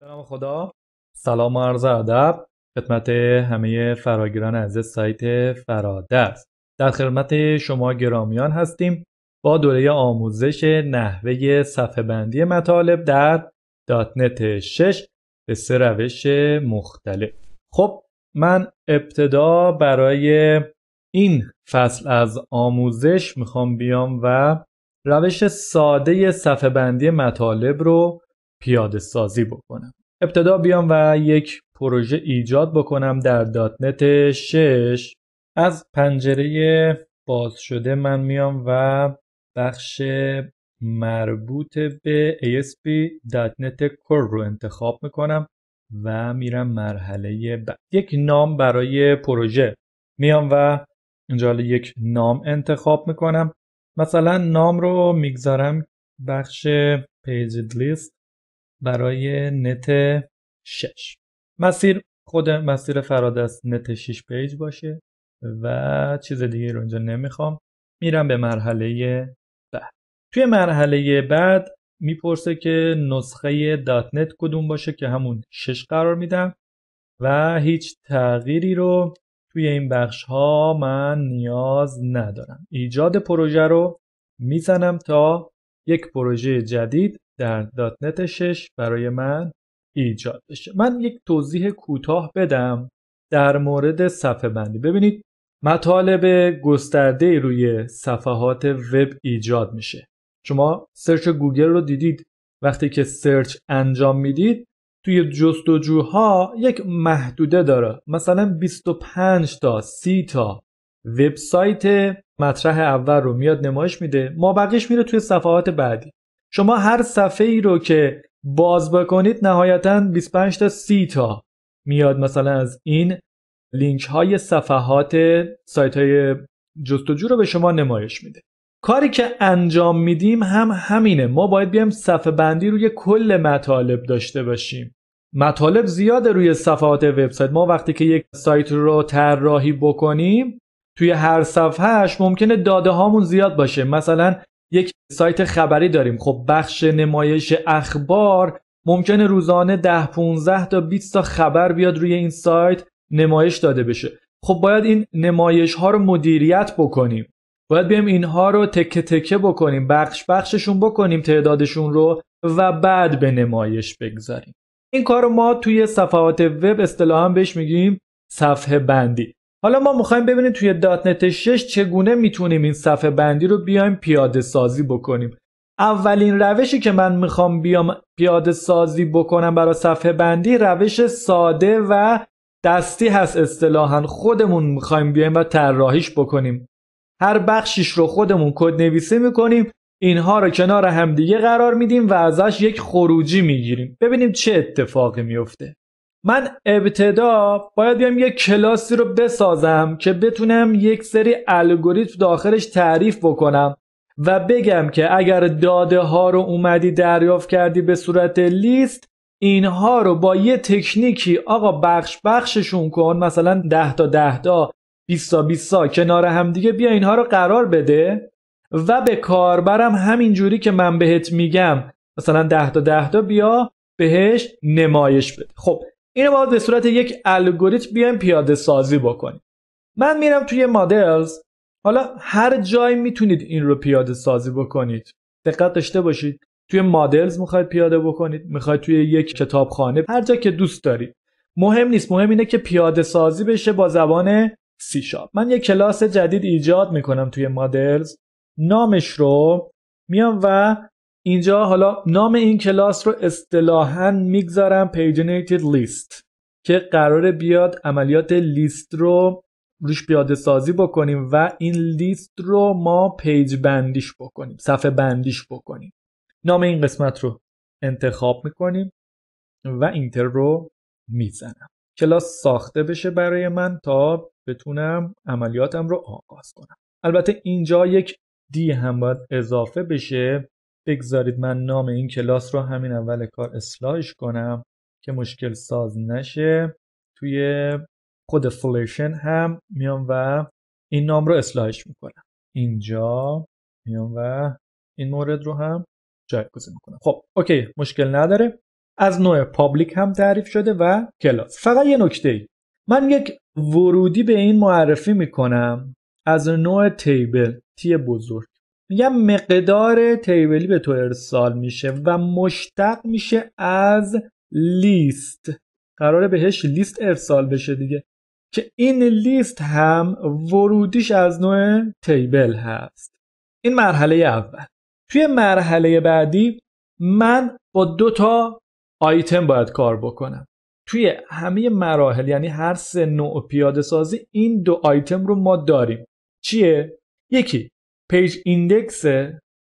سلام خدا سلام و عرض ادب خدمت همه فراگیران از سایت فرادرس در خدمت شما گرامیان هستیم با دوره آموزش نحوه صفحه بندی مطالب در دات نت 6 به سه روش مختلف خب من ابتدا برای این فصل از آموزش میخوام بیام و روش ساده صفحه بندی مطالب رو پیاده سازی بکنم ابتدا بیام و یک پروژه ایجاد بکنم در دات نت 6 از پنجره باز شده من میام و بخش مربوط به ASP.NET Core رو انتخاب میکنم و میرم مرحله بعد یک نام برای پروژه میام و اینجا یک نام انتخاب میکنم مثلا نام رو میگذارم بخش پیج List برای نت 6 مسیر خود مسیر فرادست نت 6 پیج باشه و چیز دیگه رو اینجا نمیخوام میرم به مرحله بعد توی مرحله بعد میپرسه که نسخه دات نت کدوم باشه که همون 6 قرار میدم و هیچ تغییری رو توی این بخش ها من نیاز ندارم ایجاد پروژه رو میزنم تا یک پروژه جدید در دات نت 6 برای من ایجاد بشه من یک توضیح کوتاه بدم در مورد صفحه بندی ببینید مطالب گسترده روی صفحات وب ایجاد میشه شما سرچ گوگل رو دیدید وقتی که سرچ انجام میدید توی جستجوها یک محدوده داره مثلا 25 تا 30 تا وبسایت مطرح اول رو میاد نمایش میده ما بقیش میره توی صفحات بعدی شما هر صفحه ای رو که باز بکنید نهایتا 25 تا 30 تا میاد مثلا از این لینک های صفحات سایت های جستجو رو به شما نمایش میده کاری که انجام میدیم هم همینه ما باید بیایم صفحه بندی روی کل مطالب داشته باشیم مطالب زیاده روی صفحات وبسایت ما وقتی که یک سایت رو طراحی بکنیم توی هر صفحهش ممکنه داده هامون زیاد باشه مثلا یک سایت خبری داریم خب بخش نمایش اخبار ممکنه روزانه 10 15 تا 20 تا خبر بیاد روی این سایت نمایش داده بشه خب باید این نمایش ها رو مدیریت بکنیم باید بیایم اینها رو تکه تکه بکنیم بخش بخششون بکنیم تعدادشون رو و بعد به نمایش بگذاریم این کار رو ما توی صفحات وب اصطلاحا بهش میگیم صفحه بندی حالا ما میخوایم ببینیم توی دات نت 6 چگونه میتونیم این صفحه بندی رو بیایم پیاده سازی بکنیم اولین روشی که من میخوام بیام پیاده سازی بکنم برای صفحه بندی روش ساده و دستی هست اصطلاحا خودمون میخوایم بیایم و طراحیش بکنیم هر بخشیش رو خودمون کد نویسی میکنیم اینها رو کنار همدیگه قرار میدیم و ازش یک خروجی میگیریم ببینیم چه اتفاقی میفته من ابتدا باید بیام یک کلاسی رو بسازم که بتونم یک سری الگوریتم داخلش تعریف بکنم و بگم که اگر داده ها رو اومدی دریافت کردی به صورت لیست اینها رو با یه تکنیکی آقا بخش بخششون کن مثلا ده تا ده تا 20 تا 20 تا کنار هم دیگه بیا اینها رو قرار بده و به کاربرم همینجوری که من بهت میگم مثلا 10 تا ده تا بیا بهش نمایش بده خب اینو باید به صورت یک الگوریتم بیایم پیاده سازی بکنیم من میرم توی مدلز حالا هر جایی میتونید این رو پیاده سازی بکنید دقت داشته باشید توی مدلز میخواید پیاده بکنید میخواید توی یک کتابخانه هر جا که دوست دارید مهم نیست مهم اینه که پیاده سازی بشه با زبان سی شارپ من یک کلاس جدید ایجاد میکنم توی مدلز نامش رو میام و اینجا حالا نام این کلاس رو اصطلاحا میگذارم Paginated لیست که قرار بیاد عملیات لیست رو روش پیاده سازی بکنیم و این لیست رو ما پیج بندیش بکنیم صفحه بندیش بکنیم نام این قسمت رو انتخاب میکنیم و اینتر رو میزنم کلاس ساخته بشه برای من تا بتونم عملیاتم رو آغاز کنم البته اینجا یک دی هم باید اضافه بشه بگذارید من نام این کلاس رو همین اول کار اصلاحش کنم که مشکل ساز نشه توی خود فلیشن هم میام و این نام رو اصلاحش میکنم اینجا میام و این مورد رو هم جایگزین میکنم خب اوکی مشکل نداره از نوع پابلیک هم تعریف شده و کلاس فقط یه نکته ای من یک ورودی به این معرفی میکنم از نوع تیبل تی بزرگ میگم مقدار تیبلی به تو ارسال میشه و مشتق میشه از لیست قراره بهش لیست ارسال بشه دیگه که این لیست هم ورودیش از نوع تیبل هست این مرحله اول توی مرحله بعدی من با دو تا آیتم باید کار بکنم توی همه مراحل یعنی هر سه نوع پیاده سازی این دو آیتم رو ما داریم چیه یکی پیج ایندکس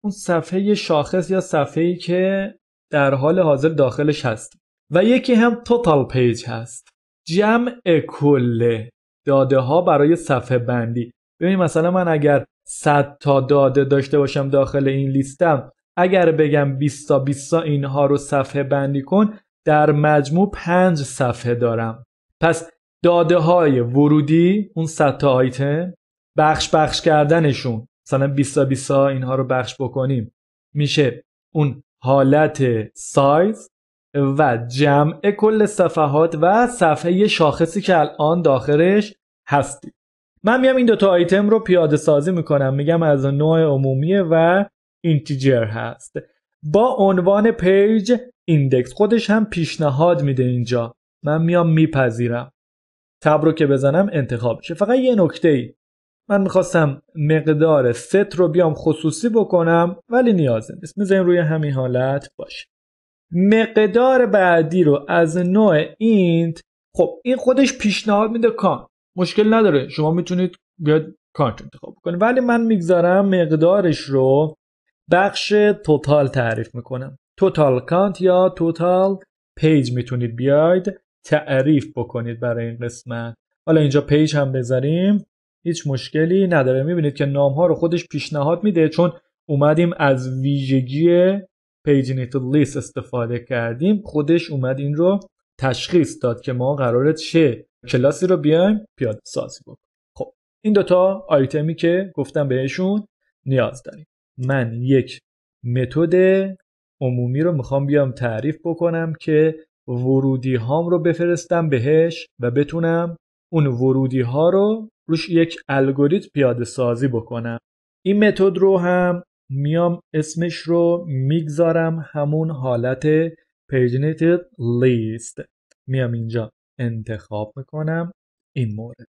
اون صفحه شاخص یا صفحه‌ای که در حال حاضر داخلش هست و یکی هم توتال پیج هست جمع کل داده ها برای صفحه بندی ببین مثلا من اگر 100 تا داده داشته باشم داخل این لیستم اگر بگم 20 تا 20 تا اینها رو صفحه بندی کن در مجموع 5 صفحه دارم پس داده های ورودی اون 100 تا آیتم بخش بخش کردنشون مثلا 20 20 اینها رو بخش بکنیم میشه اون حالت سایز و جمع کل صفحات و صفحه شاخصی که الان داخلش هستی من میام این دوتا آیتم رو پیاده سازی میکنم میگم از نوع عمومی و اینتیجر هست با عنوان پیج ایندکس خودش هم پیشنهاد میده اینجا من میام میپذیرم تب رو که بزنم انتخاب میشه فقط یه نکته ای من میخواستم مقدار ست رو بیام خصوصی بکنم ولی نیاز نیست میذاریم روی همین حالت باشه مقدار بعدی رو از نوع اینت خب این خودش پیشنهاد میده کان مشکل نداره شما میتونید بیاد کانت انتخاب بکنید ولی من میگذارم مقدارش رو بخش توتال تعریف میکنم توتال کانت یا توتال پیج میتونید بیاید تعریف بکنید برای این قسمت حالا اینجا پیج هم بذاریم هیچ مشکلی نداره میبینید که نام ها رو خودش پیشنهاد میده چون اومدیم از ویژگی پیجینیت لیست استفاده کردیم خودش اومد این رو تشخیص داد که ما قراره چه کلاسی رو بیایم پیاده سازی بکنیم خب این دوتا آیتمی که گفتم بهشون نیاز داریم من یک متد عمومی رو میخوام بیام تعریف بکنم که ورودی هام رو بفرستم بهش و بتونم اون ورودی ها رو روش یک الگوریتم پیاده سازی بکنم این متد رو هم میام اسمش رو میگذارم همون حالت پیجنیتد لیست میام اینجا انتخاب میکنم این مورد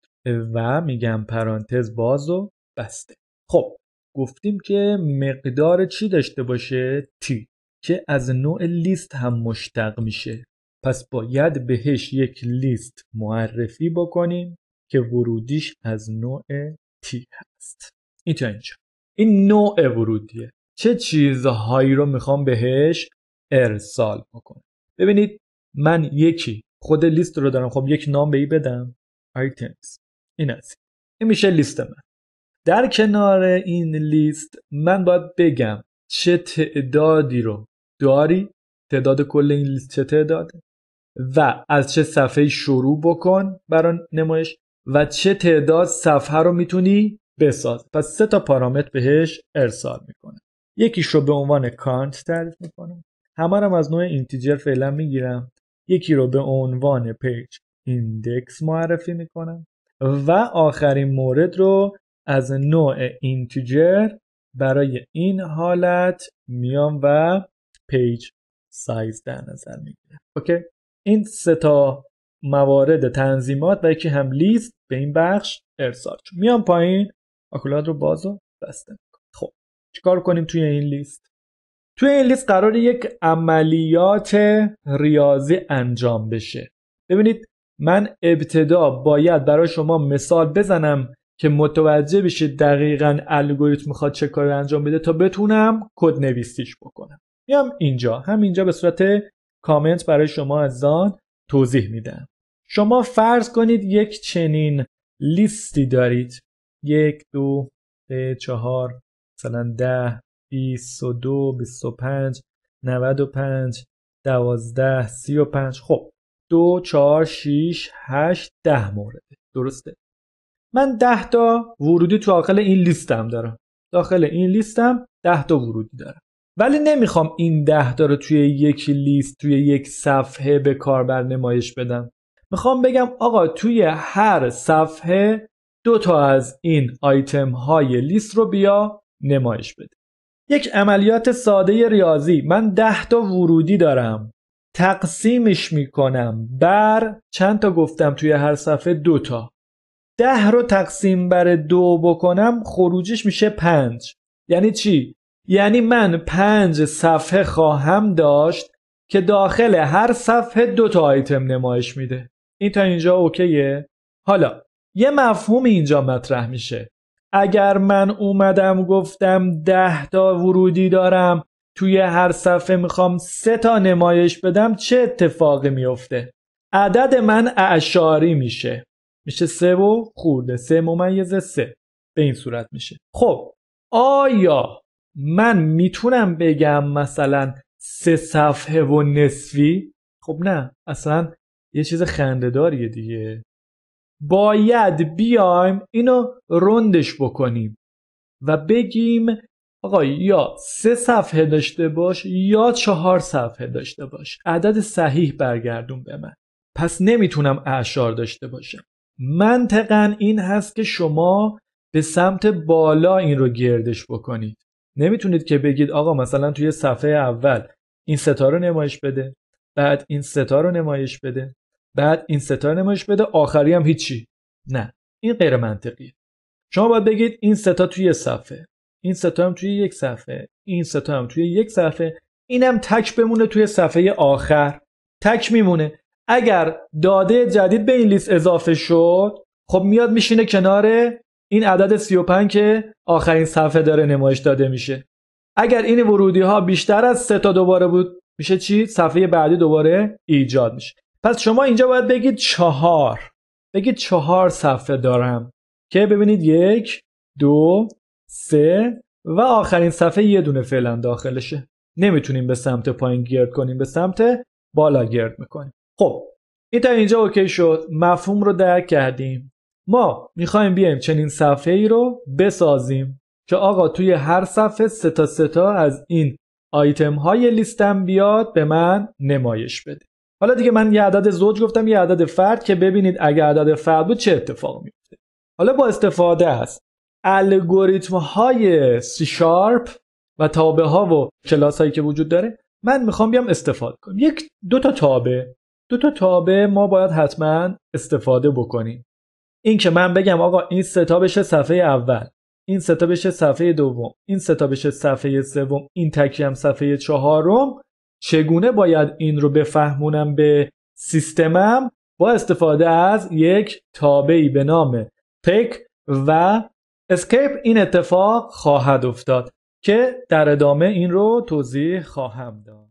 و میگم پرانتز باز و بسته خب گفتیم که مقدار چی داشته باشه تی که از نوع لیست هم مشتق میشه پس باید بهش یک لیست معرفی بکنیم که ورودیش از نوع تی هست این تا اینجا این نوع ورودیه چه چیزهایی رو میخوام بهش ارسال بکنم ببینید من یکی خود لیست رو دارم خب یک نام به ای بدم آیتمز این هست این میشه لیست من در کنار این لیست من باید بگم چه تعدادی رو داری تعداد کل این لیست چه تعداده و از چه صفحه شروع بکن برای نمایش و چه تعداد صفحه رو میتونی بساز پس سه تا پارامتر بهش ارسال میکنه یکیش رو به عنوان کانت تعریف میکنم همه رو از نوع اینتیجر فعلا میگیرم یکی رو به عنوان پیج ایندکس معرفی میکنم و آخرین مورد رو از نوع اینتیجر برای این حالت میام و پیج سایز در نظر میگیرم اوکی این سه تا موارد تنظیمات و یکی هم لیست به این بخش ارسال شد میام پایین آکولاد رو بازو بسته خب چیکار کنیم توی این لیست توی این لیست قرار یک عملیات ریاضی انجام بشه ببینید من ابتدا باید برای شما مثال بزنم که متوجه بشه دقیقا الگوریتم میخواد چه کاری انجام بده تا بتونم کد نویسیش بکنم میام اینجا هم اینجا به صورت کامنت برای شما از آن توضیح میدم شما فرض کنید یک چنین لیستی دارید یک دو سه چهار مثلا ده بیست و دو بیست و پنج نود و پنج دوازده سی و پنج خب دو چهار شیش هشت ده مورد درسته من ده تا ورودی تو داخل این لیستم دارم داخل این لیستم ده تا ورودی دارم ولی نمیخوام این ده تا رو توی یک لیست توی یک صفحه به کاربر نمایش بدم میخوام بگم آقا توی هر صفحه دو تا از این آیتم های لیست رو بیا نمایش بده یک عملیات ساده ریاضی من ده تا ورودی دارم تقسیمش میکنم بر چند تا گفتم توی هر صفحه دو تا ده رو تقسیم بر دو بکنم خروجش میشه پنج یعنی چی؟ یعنی من پنج صفحه خواهم داشت که داخل هر صفحه دو تا آیتم نمایش میده این تا اینجا اوکیه حالا یه مفهوم اینجا مطرح میشه اگر من اومدم گفتم ده تا ورودی دارم توی هر صفحه میخوام سه تا نمایش بدم چه اتفاقی میفته عدد من اعشاری میشه میشه سه و خورده سه ممیز سه به این صورت میشه خب آیا من میتونم بگم مثلا سه صفحه و نصفی خب نه اصلا یه چیز خندداریه دیگه باید بیایم اینو رندش بکنیم و بگیم آقا یا سه صفحه داشته باش یا چهار صفحه داشته باش عدد صحیح برگردون به من پس نمیتونم اعشار داشته باشم منطقا این هست که شما به سمت بالا این رو گردش بکنید نمیتونید که بگید آقا مثلا توی صفحه اول این ستا رو نمایش بده بعد این ستا رو نمایش بده بعد این ستا نمایش بده آخری هم هیچی نه این غیر منطقیه شما باید بگید این ستا توی صفحه این ستا هم توی یک صفحه این ستا هم توی یک صفحه اینم تک بمونه توی صفحه آخر تک میمونه اگر داده جدید به این لیست اضافه شد خب میاد میشینه کنار این عدد 35 که آخرین صفحه داره نمایش داده میشه اگر این ورودی ها بیشتر از سه تا دوباره بود میشه چی صفحه بعدی دوباره ایجاد میشه پس شما اینجا باید بگید چهار بگید چهار صفحه دارم که ببینید یک دو سه و آخرین صفحه یه دونه فعلا داخلشه نمیتونیم به سمت پایین گرد کنیم به سمت بالا گرد میکنیم خب این تا اینجا اوکی شد مفهوم رو درک کردیم ما میخوایم بیایم چنین صفحه ای رو بسازیم که آقا توی هر صفحه سه تا سه تا از این آیتم های لیستم بیاد به من نمایش بده حالا دیگه من یه عدد زوج گفتم یه عدد فرد که ببینید اگه عدد فرد بود چه اتفاق میفته حالا با استفاده از الگوریتم های سی شارپ و تابه ها و کلاس هایی که وجود داره من میخوام بیام استفاده کنم یک دو تا تابه دو تا تابه ما باید حتما استفاده بکنیم این که من بگم آقا این ستا بشه صفحه اول این ستا بشه صفحه دوم این ستا بشه صفحه سوم این تکی هم صفحه چهارم چگونه باید این رو بفهمونم به سیستمم با استفاده از یک تابعی به نام تک و اسکیپ این اتفاق خواهد افتاد که در ادامه این رو توضیح خواهم داد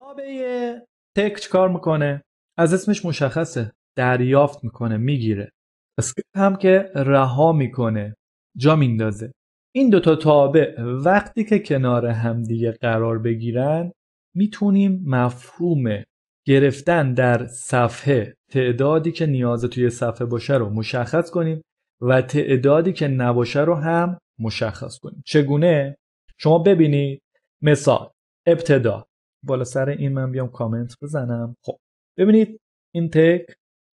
تابع تک چکار میکنه؟ از اسمش مشخصه دریافت میکنه میگیره اسکیپ هم که رها میکنه جا میندازه این دوتا تابع وقتی که کنار همدیگه قرار بگیرن میتونیم مفهوم گرفتن در صفحه تعدادی که نیاز توی صفحه باشه رو مشخص کنیم و تعدادی که نباشه رو هم مشخص کنیم چگونه شما ببینید مثال ابتدا بالا سر این من بیام کامنت بزنم خب ببینید این تک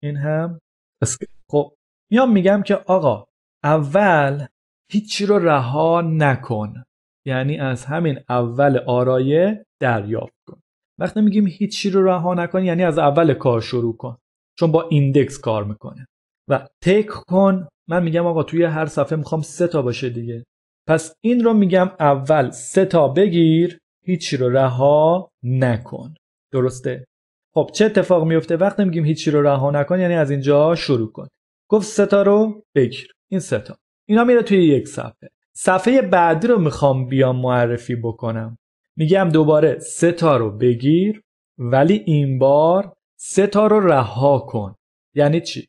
این هم خب میام میگم که آقا اول هیچی رو رها نکن یعنی از همین اول آرایه دریافت کن وقتی میگیم هیچی رو رها نکن یعنی از اول کار شروع کن چون با ایندکس کار میکنه و تک کن من میگم آقا توی هر صفحه میخوام سه تا باشه دیگه پس این رو میگم اول سه تا بگیر هیچی رو رها نکن درسته خب چه اتفاق میفته وقتی میگیم هیچی رو رها نکن یعنی از اینجا شروع کن گفت سه تا رو بگیر این سه تا اینا میره توی یک صفحه صفحه بعدی رو میخوام بیام معرفی بکنم میگم دوباره سه تا رو بگیر ولی این بار سه تا رو رها کن یعنی چی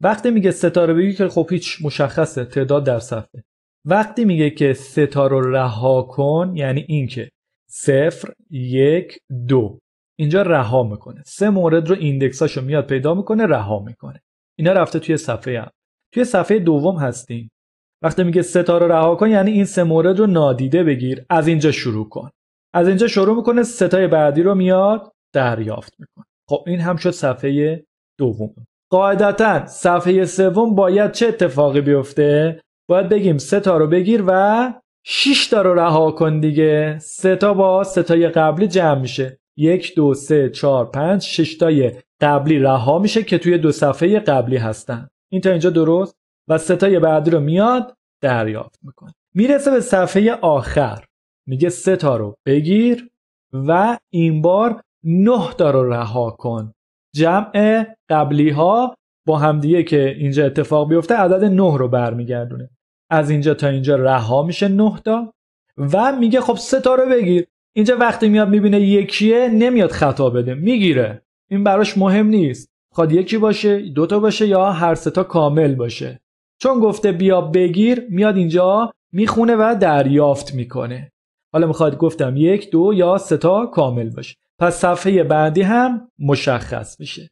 وقتی میگه سه تا رو بگیر که خب هیچ مشخصه تعداد در صفحه وقتی میگه که سه تا رو رها کن یعنی اینکه صفر یک دو اینجا رها میکنه سه مورد رو ایندکساشو میاد پیدا میکنه رها میکنه اینا رفته توی صفحه هم. توی صفحه دوم هستیم وقتی میگه ستاره رو رها کن یعنی این سه مورد رو نادیده بگیر از اینجا شروع کن از اینجا شروع میکنه ستای بعدی رو میاد دریافت میکنه خب این هم شد صفحه دوم قاعدتا صفحه سوم باید چه اتفاقی بیفته باید بگیم سه رو بگیر و شش تا رو رها کن دیگه سه تا با ستای قبلی جمع میشه یک دو سه چهار پنج شش تای قبلی رها میشه که توی دو صفحه قبلی هستن این تا اینجا درست و ستای بعدی رو میاد دریافت میکنه میرسه به صفحه آخر میگه سه رو بگیر و این بار نه تا رو رها کن جمع قبلی ها با همدیگه که اینجا اتفاق بیفته عدد نه رو برمیگردونه از اینجا تا اینجا رها میشه نه تا و میگه خب سه رو بگیر اینجا وقتی میاد میبینه یکیه نمیاد خطا بده میگیره این براش مهم نیست خواد خب یکی باشه دوتا باشه یا هر سه تا کامل باشه چون گفته بیا بگیر میاد اینجا میخونه و دریافت میکنه حالا میخواد گفتم یک دو یا سه تا کامل باشه پس صفحه بعدی هم مشخص میشه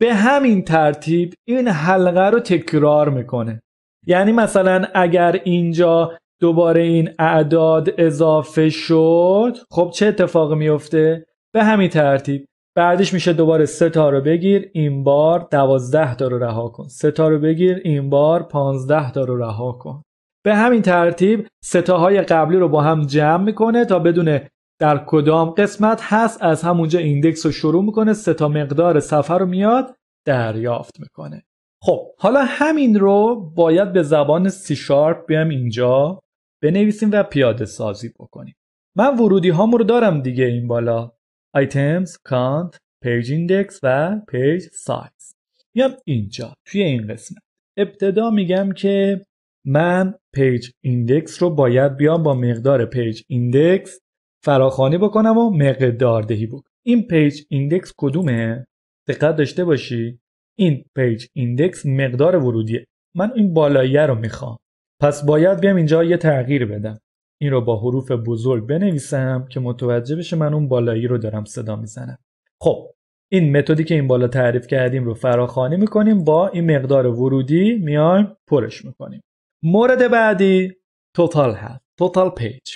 به همین ترتیب این حلقه رو تکرار میکنه یعنی مثلا اگر اینجا دوباره این اعداد اضافه شد خب چه اتفاقی میفته به همین ترتیب بعدش میشه دوباره سه رو بگیر این بار دوازده تا رو رها کن سه رو بگیر این بار پانزده تا رو رها کن به همین ترتیب ستاهای قبلی رو با هم جمع میکنه تا بدون در کدام قسمت هست از همونجا ایندکس رو شروع میکنه ستا مقدار سفر رو میاد دریافت میکنه خب حالا همین رو باید به زبان سی شارپ بیام اینجا بنویسیم و پیاده سازی بکنیم من ورودی هام رو دارم دیگه این بالا items, کانت پیج index و page سایز میام اینجا توی این قسمت ابتدا میگم که من پیج ایندکس رو باید بیام با مقدار پیج ایندکس فراخانی بکنم و مقداردهی دهی این پیج ایندکس کدومه دقت داشته باشی این پیج ایندکس مقدار ورودیه من این بالاییه رو میخوام پس باید بیام اینجا یه تغییر بدم این رو با حروف بزرگ بنویسم که متوجه بشه من اون بالایی رو دارم صدا میزنم خب این متدی که این بالا تعریف کردیم رو فراخوانی میکنیم با این مقدار ورودی میایم پرش میکنیم مورد بعدی توتال هست توتال پیج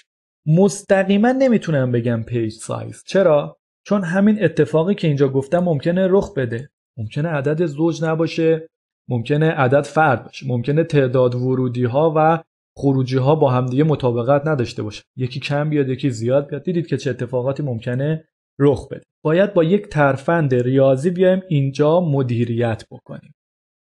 مستقیما نمیتونم بگم پیج سایز چرا چون همین اتفاقی که اینجا گفتم ممکنه رخ بده ممکنه عدد زوج نباشه ممکنه عدد فرد باشه ممکنه تعداد ورودی ها و خروجی ها با همدیگه مطابقت نداشته باشه یکی کم بیاد یکی زیاد بیاد دیدید که چه اتفاقاتی ممکنه رخ بده باید با یک ترفند ریاضی بیایم اینجا مدیریت بکنیم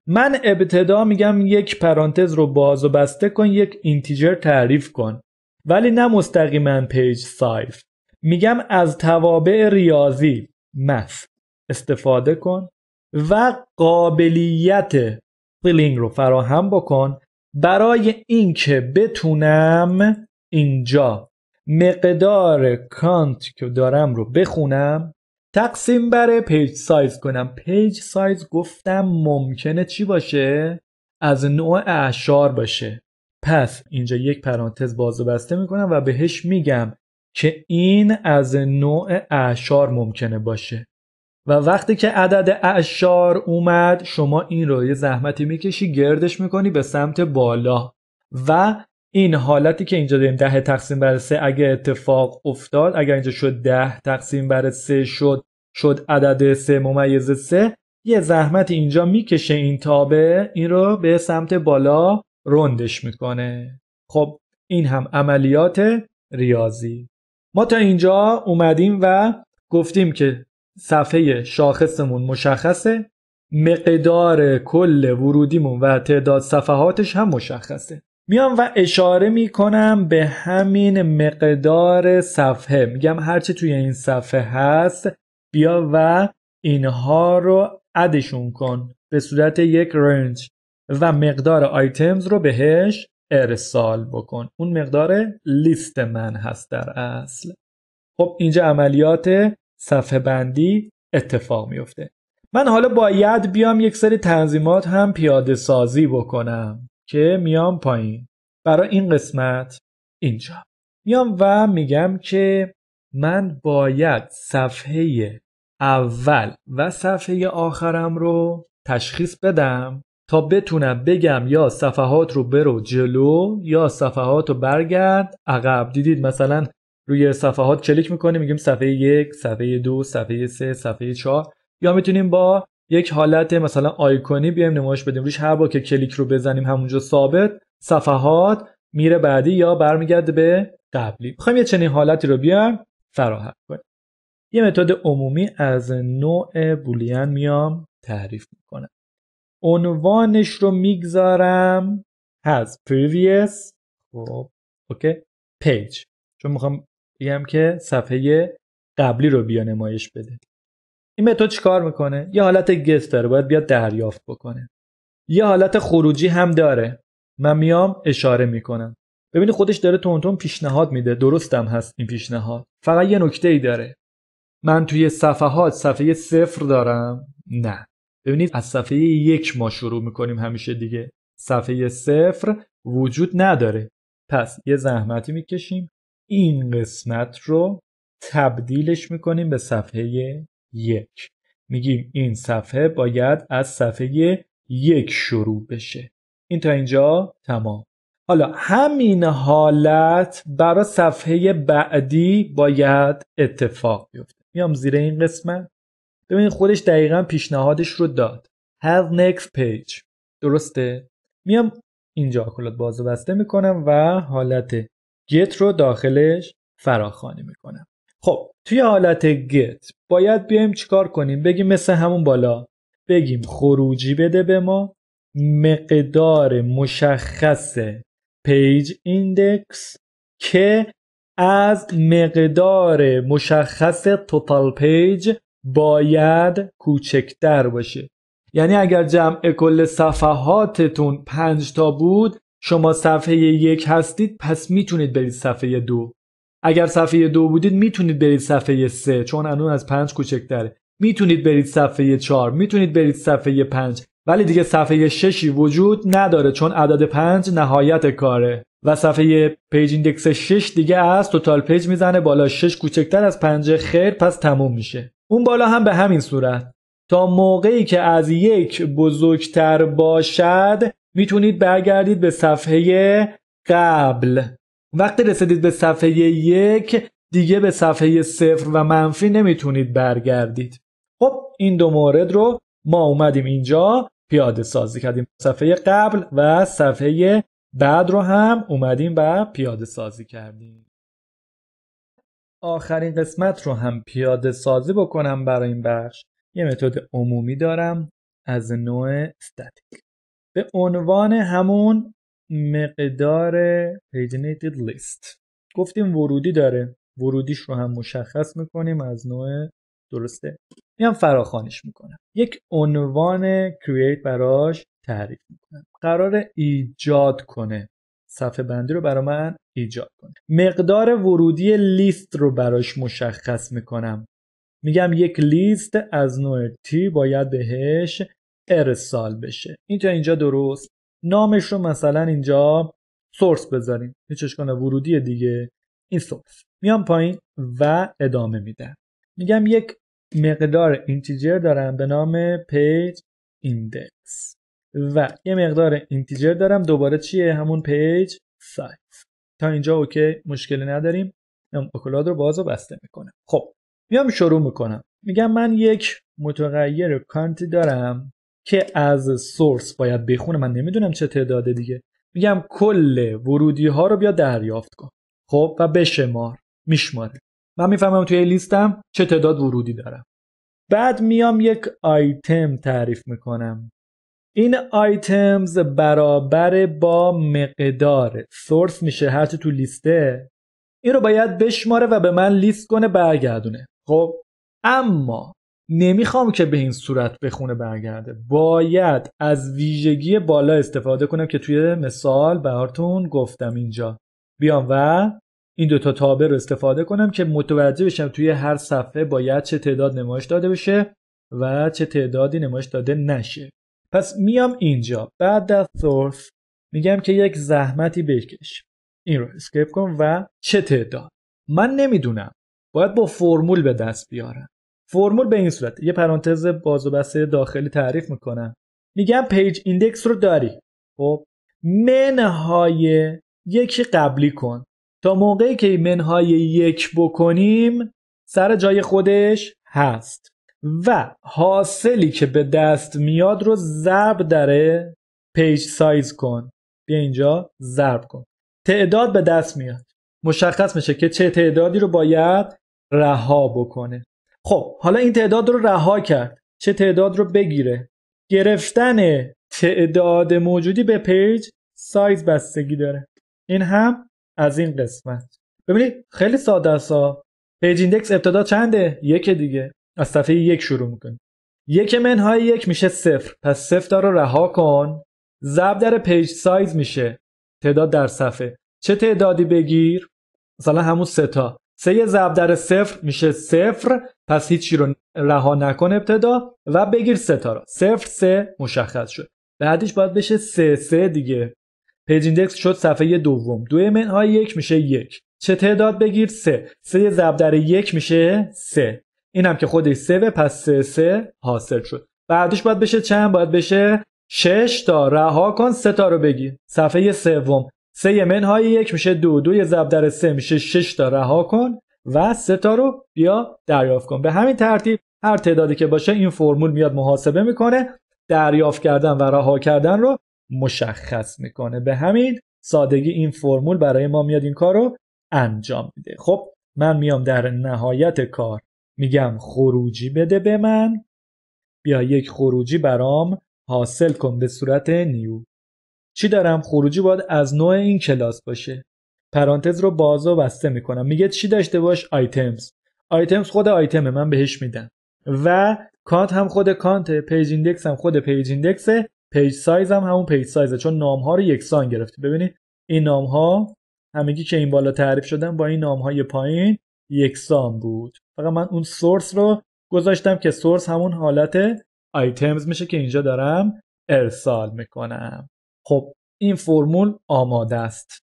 من ابتدا میگم یک پرانتز رو باز و بسته کن یک اینتیجر تعریف کن ولی نه مستقیما پیج سایف میگم از توابع ریاضی مف استفاده کن و قابلیت فیلینگ رو فراهم بکن برای اینکه بتونم اینجا مقدار کانت که دارم رو بخونم تقسیم بر پیج سایز کنم پیج سایز گفتم ممکنه چی باشه از نوع اعشار باشه پس اینجا یک پرانتز باز و بسته میکنم و بهش میگم که این از نوع اعشار ممکنه باشه و وقتی که عدد اعشار اومد شما این رو یه زحمتی میکشی گردش میکنی به سمت بالا و این حالتی که اینجا داریم ده تقسیم بر سه اگه اتفاق افتاد اگر اینجا شد ده تقسیم بر سه شد شد عدد سه ممیز سه یه زحمت اینجا میکشه این تابه این رو به سمت بالا رندش میکنه خب این هم عملیات ریاضی ما تا اینجا اومدیم و گفتیم که صفحه شاخصمون مشخصه مقدار کل ورودیمون و تعداد صفحاتش هم مشخصه میام و اشاره میکنم به همین مقدار صفحه میگم هرچی توی این صفحه هست بیا و اینها رو ادشون کن به صورت یک رنج و مقدار آیتمز رو بهش ارسال بکن اون مقدار لیست من هست در اصل خب اینجا عملیات صفحه بندی اتفاق میفته من حالا باید بیام یک سری تنظیمات هم پیاده سازی بکنم که میام پایین برای این قسمت اینجا میام و میگم که من باید صفحه اول و صفحه آخرم رو تشخیص بدم تا بتونم بگم یا صفحات رو برو جلو یا صفحات رو برگرد عقب دیدید مثلا روی صفحات کلیک میکنیم میگیم صفحه یک صفحه دو صفحه سه صفحه چهار یا میتونیم با یک حالت مثلا آیکونی بیایم نمایش بدیم روش هر با که کلیک رو بزنیم همونجا ثابت صفحات میره بعدی یا برمیگرده به قبلی میخوایم یه چنین حالتی رو بیام فراهم کنیم یه متد عمومی از نوع بولین میام تعریف میکنم عنوانش رو میگذارم has previous خب اوکی پیج چون میخوام بگم که صفحه قبلی رو بیا نمایش بده این متد چیکار میکنه یه حالت گست داره باید بیاد دریافت بکنه یه حالت خروجی هم داره من میام اشاره میکنم ببینید خودش داره تونتون پیشنهاد میده درستم هست این پیشنهاد فقط یه نکته ای داره من توی صفحات صفحه صفر دارم نه ببینید از صفحه یک ما شروع میکنیم همیشه دیگه صفحه صفر وجود نداره پس یه زحمتی میکشیم این قسمت رو تبدیلش میکنیم به صفحه یک میگیم این صفحه باید از صفحه یک شروع بشه این تا اینجا تمام حالا همین حالت برای صفحه بعدی باید اتفاق بیفته میام زیر این قسمت ببینید خودش دقیقا پیشنهادش رو داد have next page درسته میام اینجا کلات بازو بسته میکنم و حالت get رو داخلش فراخوانی میکنم خب توی حالت get باید بیایم چیکار کنیم بگیم مثل همون بالا بگیم خروجی بده به ما مقدار مشخص پیج ایندکس که از مقدار مشخص توتال پیج باید کوچکتر باشه یعنی اگر جمع کل صفحاتتون پنج تا بود شما صفحه یک هستید پس میتونید برید صفحه دو اگر صفحه دو بودید میتونید برید صفحه سه چون انون از پنج کوچکتره میتونید برید صفحه چهار میتونید برید صفحه پنج ولی دیگه صفحه ششی وجود نداره چون عدد پنج نهایت کاره و صفحه پیج ایندکس 6 دیگه از توتال پیج میزنه بالا 6 کوچکتر از پنج خیر پس تموم میشه اون بالا هم به همین صورت تا موقعی که از یک بزرگتر باشد میتونید برگردید به صفحه قبل وقتی رسیدید به صفحه یک دیگه به صفحه صفر و منفی نمیتونید برگردید خب این دو مورد رو ما اومدیم اینجا پیاده سازی کردیم صفحه قبل و صفحه بعد رو هم اومدیم و پیاده سازی کردیم آخرین قسمت رو هم پیاده سازی بکنم برای این بخش یه متد عمومی دارم از نوع استاتیک به عنوان همون مقدار پیجنیتد لیست گفتیم ورودی داره ورودیش رو هم مشخص میکنیم از نوع درسته میام فراخانش میکنم یک عنوان کرییت براش تعریف میکنم قرار ایجاد کنه صفحه بندی رو برای من ایجاد کنه مقدار ورودی لیست رو براش مشخص میکنم میگم یک لیست از نوع تی باید بهش ارسال بشه این تا اینجا درست نامش رو مثلا اینجا سورس بذاریم یه چشکان ورودی دیگه این سورس میام پایین و ادامه میدم میگم یک مقدار اینتیجر دارم به نام پیج ایندکس و یه مقدار اینتیجر دارم دوباره چیه همون پیج سایت تا اینجا اوکی مشکلی نداریم اکولاد رو باز و بسته میکنم خب میام شروع میکنم میگم من یک متغیر کانتی دارم که از سورس باید بخونه من نمیدونم چه تعداده دیگه میگم کل ورودی ها رو بیا دریافت کن خب و بشمار میشماره من میفهمم توی لیستم چه تعداد ورودی دارم بعد میام یک آیتم تعریف میکنم این آیتمز برابر با مقدار سورس میشه هرچی تو لیسته این رو باید بشماره و به من لیست کنه برگردونه خب اما نمیخوام که به این صورت بخونه برگرده باید از ویژگی بالا استفاده کنم که توی مثال براتون گفتم اینجا بیام و این دوتا تابه رو استفاده کنم که متوجه بشم توی هر صفحه باید چه تعداد نمایش داده بشه و چه تعدادی نمایش داده نشه پس میام اینجا بعد از سورس میگم که یک زحمتی بکش این رو اسکیپ کن و چه تعداد من نمیدونم باید با فرمول به دست بیارم فرمول به این صورت یه پرانتز باز و بسته داخلی تعریف میکنم میگم پیج ایندکس رو داری خب منهای یکی قبلی کن تا موقعی که منهای یک بکنیم سر جای خودش هست و حاصلی که به دست میاد رو ضرب داره پیج سایز کن بیا اینجا ضرب کن تعداد به دست میاد مشخص میشه که چه تعدادی رو باید رها بکنه خب حالا این تعداد رو رها کرد چه تعداد رو بگیره گرفتن تعداد موجودی به پیج سایز بستگی داره این هم از این قسمت ببینید خیلی ساده است پیج ایندکس ابتدا چنده یک دیگه از صفحه یک شروع میکنی یک منهای یک میشه صفر پس صفر رو رها کن ضرب در پیج سایز میشه تعداد در صفحه چه تعدادی بگیر مثلا همون سه تا سه ضرب در صفر میشه صفر پس هیچی رو رها نکن ابتدا و بگیر ستاره صفر سه مشخص شد بعدش باید بشه سه سه دیگه پیج ایندکس شد صفحه دوم دو منهای یک میشه یک چه تعداد بگیر سه سه ضرب در یک میشه سه این هم که خودش سه پس سه سه حاصل شد بعدش باید بشه چند باید بشه شش تا رها کن سه تا رو بگیر صفحه سوم سه های یک میشه دو دو یه ضرب در سه میشه شش تا رها کن و سه تا رو بیا دریافت کن به همین ترتیب هر تعدادی که باشه این فرمول میاد محاسبه میکنه دریافت کردن و رها کردن رو مشخص میکنه به همین سادگی این فرمول برای ما میاد این کار رو انجام میده خب من میام در نهایت کار میگم خروجی بده به من بیا یک خروجی برام حاصل کن به صورت نیو چی دارم خروجی باید از نوع این کلاس باشه پرانتز رو باز و بسته میکنم میگه چی داشته باش آیتمز آیتمز خود آیتمه من بهش میدم و کانت هم خود کانت پیج ایندکس هم خود پیج ایندکس پیج سایز هم همون پیج سایزه چون نام ها رو یکسان گرفته ببینید این نام ها همگی که این بالا تعریف شدن با این نام های پایین یکسان بود فقط من اون سورس رو گذاشتم که سورس همون حالت آیتمز میشه که اینجا دارم ارسال میکنم خب این فرمول آماده است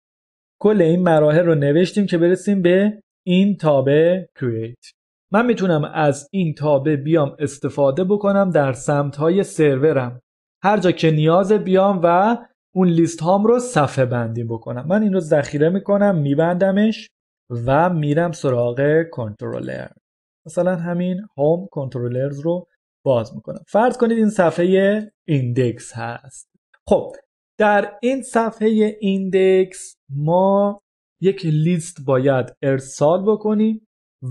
کل این مراحل رو نوشتیم که برسیم به این تابه create من میتونم از این تابه بیام استفاده بکنم در سمت های سرورم هر جا که نیاز بیام و اون لیست هام رو صفحه بندی بکنم من این رو ذخیره میکنم میبندمش و میرم سراغ کنترلر مثلا همین هوم کنترلرز رو باز میکنم فرض کنید این صفحه ایندکس هست خب در این صفحه ایندکس ما یک لیست باید ارسال بکنیم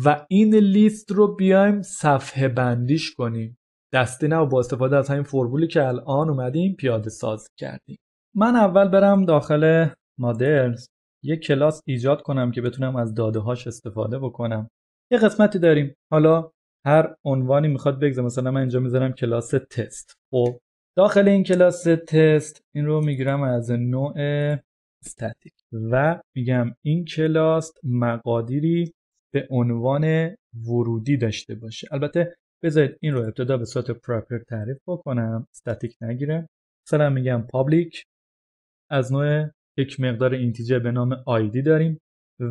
و این لیست رو بیایم صفحه بندیش کنیم دستی نه و با استفاده از همین فرمولی که الان اومدیم پیاده ساز کردیم من اول برم داخل مادرز یه کلاس ایجاد کنم که بتونم از داده هاش استفاده بکنم یه قسمتی داریم حالا هر عنوانی میخواد بگذارم مثلا من اینجا میذارم کلاس تست خب داخل این کلاس تست این رو میگیرم از نوع استاتیک و میگم این کلاس مقادیری به عنوان ورودی داشته باشه البته بذارید این رو ابتدا به صورت پراپر تعریف بکنم استاتیک نگیره مثلا میگم پابلیک از نوع یک مقدار اینتیجر به نام آیدی داریم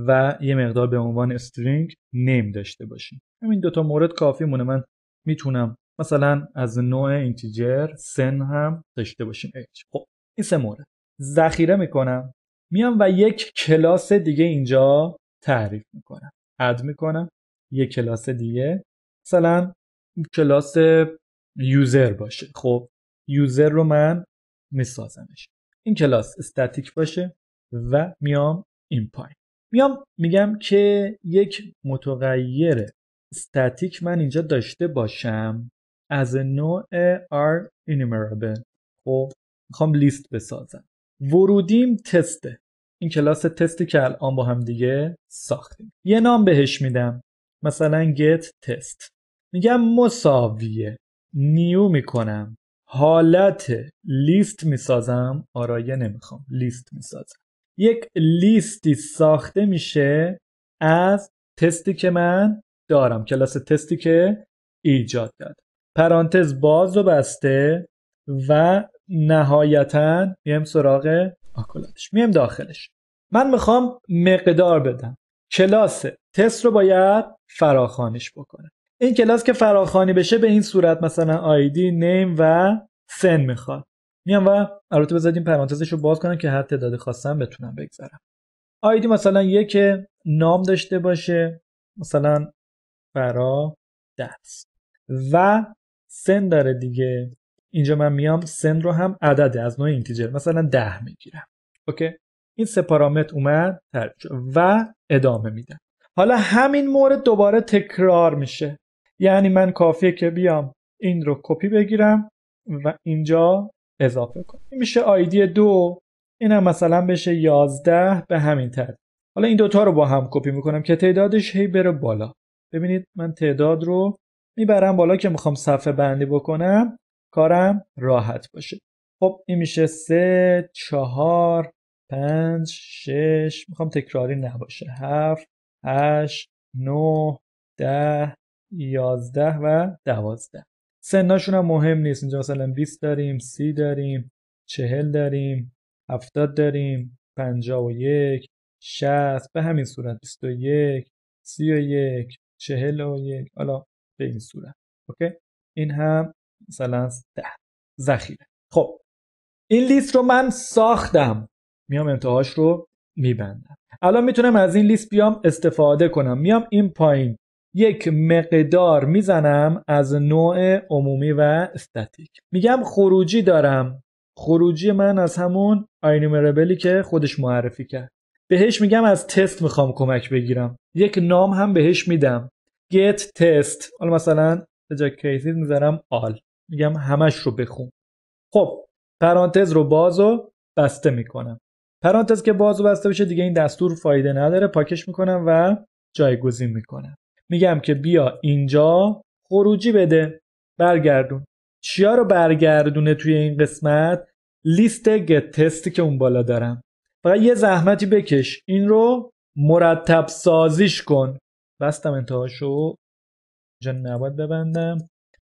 و یه مقدار به عنوان استرینگ نیم داشته باشیم همین دوتا مورد کافی مونه من میتونم مثلا از نوع اینتیجر سن هم داشته باشیم خب این سه مورد ذخیره میکنم میام و یک کلاس دیگه اینجا تعریف میکنم اد میکنم یک کلاس دیگه مثلا کلاس یوزر باشه خب یوزر رو من میسازمش این کلاس استاتیک باشه و میام این پایین میام میگم که یک متغیر استاتیک من اینجا داشته باشم از نوع r enumerable خب میخوام لیست بسازم ورودیم تسته این کلاس تستی که الان با هم دیگه ساختیم یه نام بهش میدم مثلا get test میگم مساویه نیو میکنم حالت لیست میسازم آرایه نمیخوام لیست میسازم یک لیستی ساخته میشه از تستی که من دارم کلاس تستی که ایجاد دادم پرانتز باز و بسته و نهایتا میم سراغ آکولاتش میم داخلش من میخوام مقدار بدم کلاس تست رو باید فراخانش بکنم این کلاس که فراخانی بشه به این صورت مثلا آیدی نیم و سن میخواد میام و البته بذاریم پرانتزش رو باز کنم که هر تعداد خواستم بتونم بگذارم آیدی مثلا یک نام داشته باشه مثلا فرا درس و سن داره دیگه اینجا من میام سن رو هم عدد از نوع اینتیجر مثلا ده میگیرم اوکی این سه پارامتر اومد و ادامه میدم حالا همین مورد دوباره تکرار میشه یعنی من کافیه که بیام این رو کپی بگیرم و اینجا اضافه کنم این میشه آیدی دو این هم مثلا بشه یازده به همین ترتیب حالا این دوتا رو با هم کپی میکنم که تعدادش هی بره بالا ببینید من تعداد رو میبرم بالا که میخوام صفحه بندی بکنم کارم راحت باشه خب این میشه سه چهار پنج شش میخوام تکراری نباشه هفت هشت نه ده یازده و دوازده سنشون هم مهم نیست اینجا مثلا 20 داریم سی داریم چهل داریم هفتاد داریم پنجا و یک شست به همین صورت بیست و یک سی و یک چهل و یک حالا به این صورت اوکی این هم مثلا ده ذخیره خب این لیست رو من ساختم میام انتهاش رو میبندم الان میتونم از این لیست بیام استفاده کنم میام این پایین یک مقدار میزنم از نوع عمومی و استاتیک میگم خروجی دارم خروجی من از همون آینومربلی که خودش معرفی کرد بهش میگم از تست میخوام کمک بگیرم یک نام هم بهش میدم get test حالا مثلا به جای میذارم all میگم همش رو بخون خب پرانتز رو باز و بسته میکنم پرانتز که باز و بسته بشه دیگه این دستور فایده نداره پاکش میکنم و جایگزین میکنم میگم که بیا اینجا خروجی بده برگردون چیا رو برگردونه توی این قسمت لیست گت تستی که اون بالا دارم فقط یه زحمتی بکش این رو مرتب سازیش کن بستم انتهاشو اینجا نباید ببندم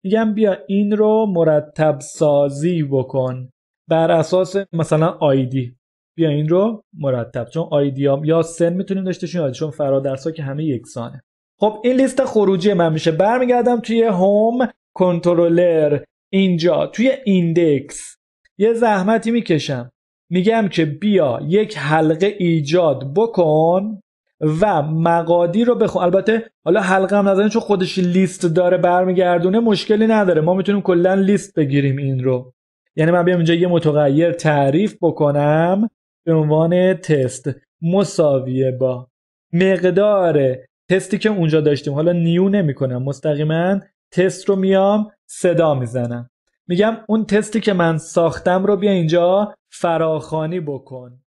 میگم بیا این رو مرتب سازی بکن بر اساس مثلا آیدی بیا این رو مرتب چون آیدی یا سن میتونیم داشته شیم چون فرادرس ها که همه یکسانه خب این لیست خروجی من میشه برمیگردم توی هوم کنترلر اینجا توی ایندکس یه زحمتی میکشم میگم که بیا یک حلقه ایجاد بکن و مقادی رو بخون البته حالا حلقه هم نزنید چون خودش لیست داره برمیگردونه مشکلی نداره ما میتونیم کلا لیست بگیریم این رو یعنی من بیام اینجا یه متغیر تعریف بکنم به عنوان تست مساویه با مقدار تستی که اونجا داشتیم حالا نیو نمیکنم مستقیما تست رو میام صدا میزنم میگم اون تستی که من ساختم رو بیا اینجا فراخانی بکن